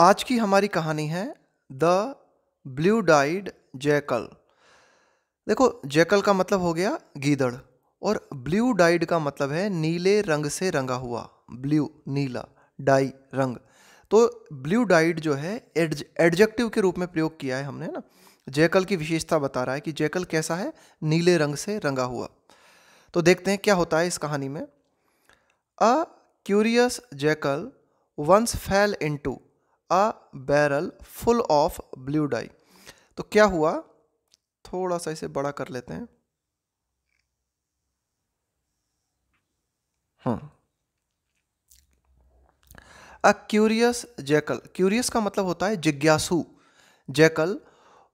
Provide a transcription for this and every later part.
आज की हमारी कहानी है द ब्लू डाइड जैकल देखो जैकल का मतलब हो गया गीदड़ और ब्लू डाइड का मतलब है नीले रंग से रंगा हुआ ब्लू नीला डाई रंग तो ब्लू डाइड जो है एडज एडजेक्टिव के रूप में प्रयोग किया है हमने ना जैकल की विशेषता बता रहा है कि जैकल कैसा है नीले रंग से रंगा हुआ तो देखते हैं क्या होता है इस कहानी में a curious jackal once fell into a barrel full of blue dye तो क्या हुआ थोड़ा सा इसे बड़ा कर लेते हैं हाँ अ क्यूरियस जैकल क्यूरियस का मतलब होता है जिज्ञासु जैकल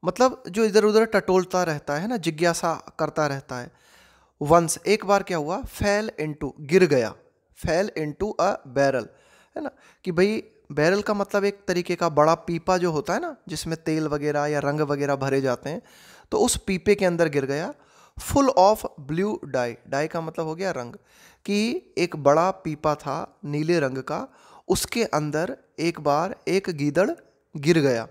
मतलब जो इधर उधर टटोलता रहता है ना जिज्ञासा करता रहता है वंस एक बार क्या हुआ फैल इनटू गिर गया फैल इनटू अ बैरल है ना कि भाई बैरल का मतलब एक तरीके का बड़ा पीपा जो होता है ना जिसमें तेल वगैरह या रंग वगैरह भरे जाते हैं तो उस पीपे के अंदर गिर गया full of blue dye dye का मतलब हो गया रंग कि एक बड़ा पीपा था नीले रंग का उसके अंदर एक बार एक गीदड़ गिर गया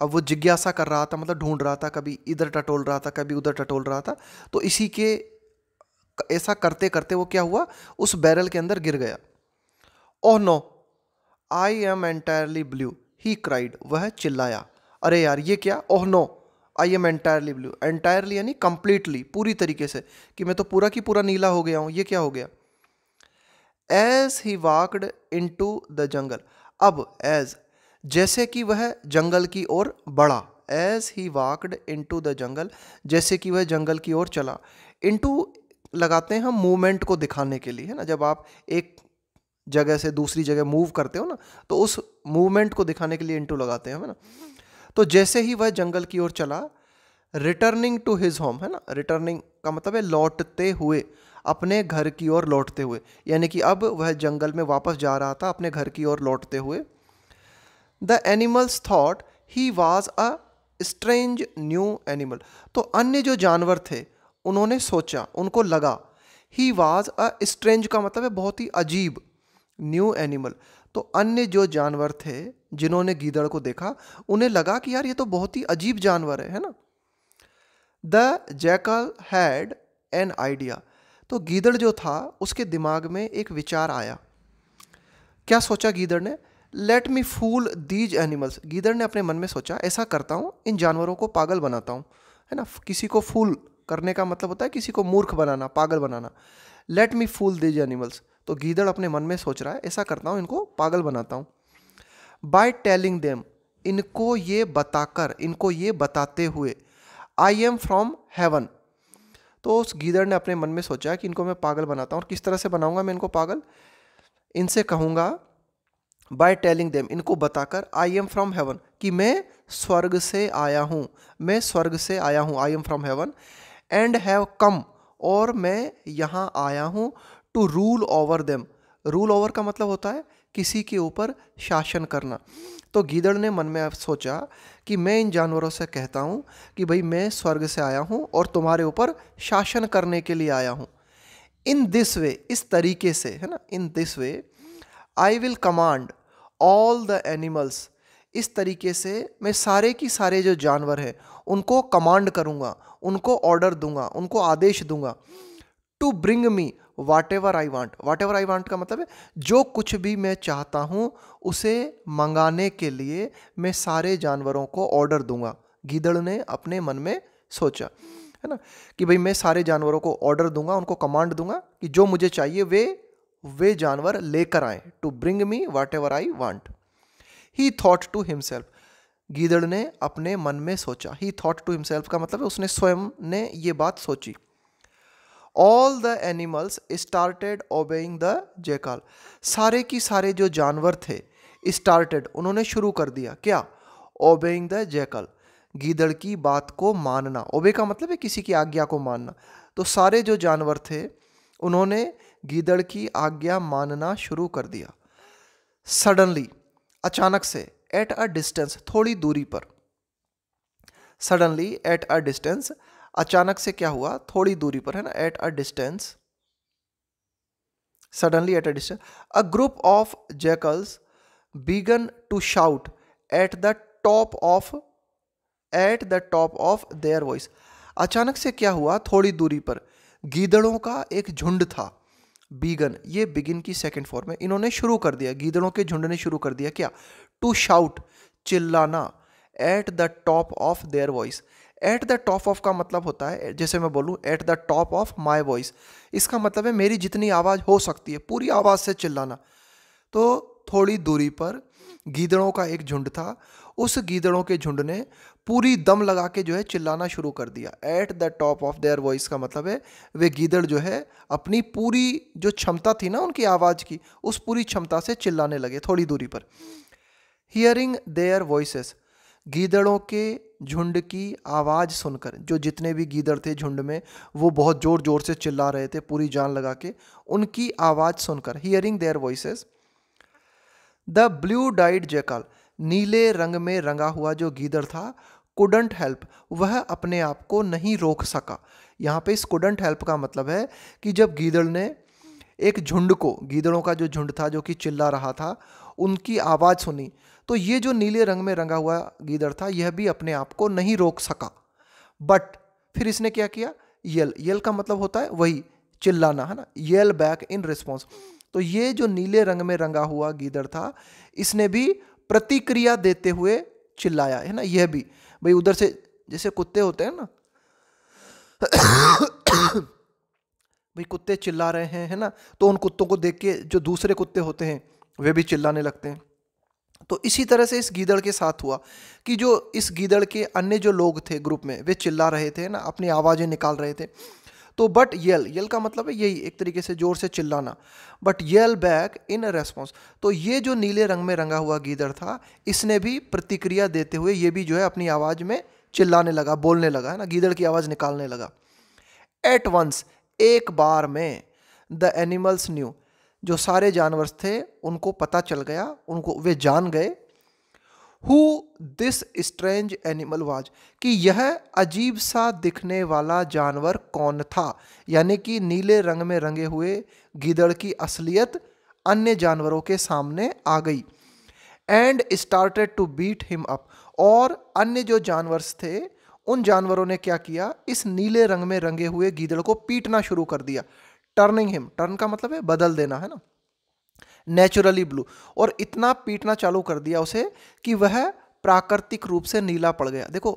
अब वो जिज्ञासा कर रहा था मतलब ढूंढ रहा था कभी इधर टटोल रहा था कभी उधर टटोल रहा था तो इसी के ऐसा करते करते वो क्या हुआ उस बैरल के अंदर गिर गया oh no I am entirely blue he cried वह चिल्लाया अरे यार ये क्या oh no I am entirely blue entirely यानी कंप्लीटली पूरी तरीके से कि मैं तो पूरा की पूरा नीला हो गया हूँ ये क्या हो गया as he walked into the jungle अब एज जैसे कि वह जंगल की ओर बढ़ा as he walked into the jungle जैसे कि वह जंगल की ओर चला इन टू लगाते हैं हम मूवमेंट को दिखाने के लिए है ना जब आप एक जगह से दूसरी जगह मूव करते हो ना तो उस मूवमेंट को दिखाने के लिए इंटू लगाते हैं है ना तो जैसे ही वह जंगल की ओर चला रिटर्निंग टू हिज होम है ना रिटर्निंग का मतलब है लौटते हुए अपने घर की ओर लौटते हुए यानी कि अब वह जंगल में वापस जा रहा था अपने घर की ओर लौटते हुए the animals thought he was a strange new animal तो अन्य जो जानवर थे उन्होंने सोचा उनको लगा ही वॉज अ स्ट्रेंज का मतलब है बहुत ही अजीब न्यू एनिमल तो अन्य जो जानवर थे जिन्होंने गीदड़ को देखा उन्हें लगा कि यार ये तो बहुत ही अजीब जानवर है है ना the jackal had an idea तो गीदड़ जो था उसके दिमाग में एक विचार आया क्या सोचा गीदड़ ने let me fool these animals गीदड़ ने अपने मन में सोचा ऐसा करता हूँ इन जानवरों को पागल बनाता हूँ है ना किसी को फूल करने का मतलब होता है किसी को मूर्ख बनाना पागल बनाना let me fool these animals तो गीदड़ अपने मन में सोच रहा है ऐसा करता हूँ इनको पागल बनाता हूँ बाय टेलिंग देम इनको ये बताकर इनको ये बताते हुए आई एम फ्रॉम हेवन तो उस गीदड़ ने अपने मन में सोचा कि इनको मैं पागल बनाता हूँ और किस तरह से बनाऊँगा मैं इनको पागल इनसे कहूँगा बाय टेलिंग देम इनको बताकर आई एम फ्रॉम हेवन कि मैं स्वर्ग से आया हूँ मैं स्वर्ग से आया हूँ I am from heaven and have come और मैं यहाँ आया हूँ to rule over them rule over का मतलब होता है किसी के ऊपर शासन करना तो गीदड़ ने मन में सोचा कि मैं इन जानवरों से कहता हूँ कि भाई मैं स्वर्ग से आया हूँ और तुम्हारे ऊपर शासन करने के लिए आया हूँ इन दिस वे इस तरीके से है ना in this way I will command all the animals इस तरीके से मैं सारे की सारे जो जानवर हैं उनको कमांड करूँगा उनको ऑर्डर दूंगा उनको आदेश दूंगा to bring me whatever I want whatever I want का मतलब है जो कुछ भी मैं चाहता हूँ उसे मंगाने के लिए मैं सारे जानवरों को ऑर्डर दूंगा गीदड़ ने अपने मन में सोचा है ना कि भाई मैं सारे जानवरों को ऑर्डर दूंगा उनको कमांड दूंगा कि जो मुझे चाहिए वे वे जानवर लेकर आए to bring me whatever I want he thought to himself गीदड़ ने अपने मन में सोचा ही थॉट टू हिमसेल्फ का मतलब है उसने स्वयं ने ये बात सोची all the animals started obeying the jackal सारे की सारे जो जानवर थे स्टार्टेड उन्होंने शुरू कर दिया क्या ओबेइंग द जेकल गीदड़ की बात को मानना ओबे का मतलब है किसी की आज्ञा को मानना तो सारे जो जानवर थे उन्होंने गीदड़ की आज्ञा मानना शुरू कर दिया सडनली अचानक से एट अ डिस्टेंस थोड़ी दूरी पर सडनली एट अ डिस्टेंस अचानक से क्या हुआ थोड़ी दूरी पर है ना at a distance suddenly at a distance a group of jackals began to shout at the top of at the top of their voice अचानक से क्या हुआ थोड़ी दूरी पर गीदड़ों का एक झुंड था बीगन ये बिगिन की सेकेंड फॉर्म है इन्होंने शुरू कर दिया गीदड़ों के झुंड ने शुरू कर दिया क्या टू शाउट चिल्लाना at the top of their voice at the top of का मतलब होता है जैसे मैं बोलूँ at the top of my voice इसका मतलब है मेरी जितनी आवाज़ हो सकती है पूरी आवाज़ से चिल्लाना तो थोड़ी दूरी पर गीदड़ों का एक झुंड था उस गीदड़ों के झुंड ने पूरी दम लगा के जो है चिल्लाना शुरू कर दिया at the top of their voice का मतलब है वे गीदड़ जो है अपनी पूरी जो क्षमता थी ना उनकी आवाज़ की उस पूरी क्षमता से चिल्लाने लगे थोड़ी दूरी पर हियरिंग देयर वॉइसेस गीदड़ों के झुंड की आवाज़ सुनकर जो जितने भी गीदड़ थे झुंड में वो बहुत ज़ोर ज़ोर से चिल्ला रहे थे पूरी जान लगा के उनकी आवाज़ सुनकर hearing their voices the blue dyed jackal नीले रंग में रंगा हुआ जो गीदड़ था कुडंट हेल्प वह अपने आप को नहीं रोक सका यहाँ पे इस कुडंट हेल्प का मतलब है कि जब गीदड़ ने एक झुंड को गीदड़ों का जो झुंड था जो कि चिल्ला रहा था उनकी आवाज़ सुनी तो ये जो नीले रंग में रंगा हुआ गीदड़ था यह भी अपने आप को नहीं रोक सका बट फिर इसने क्या किया यल यल का मतलब होता है वही चिल्लाना है ना यल बैक इन रिस्पॉन्स तो ये जो नीले रंग में रंगा हुआ गीदड़ था इसने भी प्रतिक्रिया देते हुए चिल्लाया है ना यह भी भाई उधर से जैसे कुत्ते होते हैं ना भाई कुत्ते चिल्ला रहे हैं है ना तो उन कुत्तों को देख के जो दूसरे कुत्ते होते हैं वे भी चिल्लाने लगते हैं तो इसी तरह से इस गीदड़ के साथ हुआ कि जो इस गीदड़ के अन्य जो लोग थे ग्रुप में वे चिल्ला रहे थे ना अपनी आवाज़ें निकाल रहे थे तो बट येल येल का मतलब है यही एक तरीके से ज़ोर से चिल्लाना but yell back in response तो ये जो नीले रंग में रंगा हुआ गीदड़ था इसने भी प्रतिक्रिया देते हुए ये भी जो है अपनी आवाज़ में चिल्लाने लगा बोलने लगा है ना गीदड़ की आवाज़ निकालने लगा एट वंस एक बार में द एनिमल्स न्यू जो सारे जानवर थे उनको पता चल गया उनको वे जान गए who this strange animal was कि यह अजीब सा दिखने वाला जानवर कौन था यानी कि नीले रंग में रंगे हुए गीदड़ की असलियत अन्य जानवरों के सामने आ गई and started to beat him up और अन्य जो जानवर थे उन जानवरों ने क्या किया इस नीले रंग में रंगे हुए गीदड़ को पीटना शुरू कर दिया टर्निंग हिम टर्न का मतलब है बदल देना है ना नेचुरली ब्लू और इतना पीटना चालू कर दिया उसे कि वह प्राकृतिक रूप से नीला पड़ गया देखो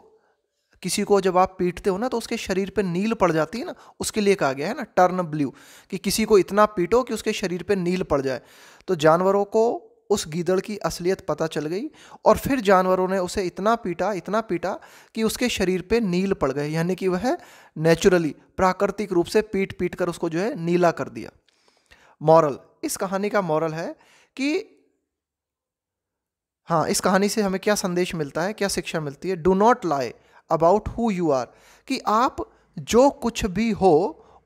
किसी को जब आप पीटते हो ना तो उसके शरीर पे नील पड़ जाती है ना उसके लिए कहा गया है ना टर्न ब्लू कि किसी को इतना पीटो कि उसके शरीर पे नील पड़ जाए तो जानवरों को उस गीदड़ की असलियत पता चल गई और फिर जानवरों ने उसे इतना पीटा इतना पीटा कि उसके शरीर पे नील पड़ गए यानी कि वह नेचुरली प्राकृतिक रूप से पीट पीट कर उसको जो है नीला कर दिया मॉरल इस कहानी का मॉरल है कि हाँ इस कहानी से हमें क्या संदेश मिलता है क्या शिक्षा मिलती है do not lie about who you are कि आप जो कुछ भी हो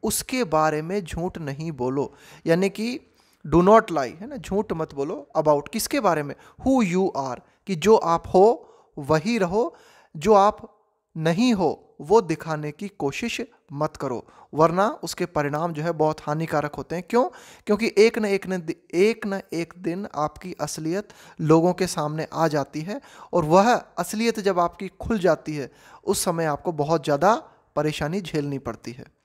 उसके बारे में झूठ नहीं बोलो यानी कि डू नॉट लाई है ना झूठ मत बोलो अबाउट किसके बारे में हु यू आर कि जो आप हो वही रहो जो आप नहीं हो वो दिखाने की कोशिश मत करो वरना उसके परिणाम जो है बहुत हानिकारक होते हैं क्यों क्योंकि एक न एक न एक न एक दिन आपकी असलियत लोगों के सामने आ जाती है और वह असलियत जब आपकी खुल जाती है उस समय आपको बहुत ज़्यादा परेशानी झेलनी पड़ती है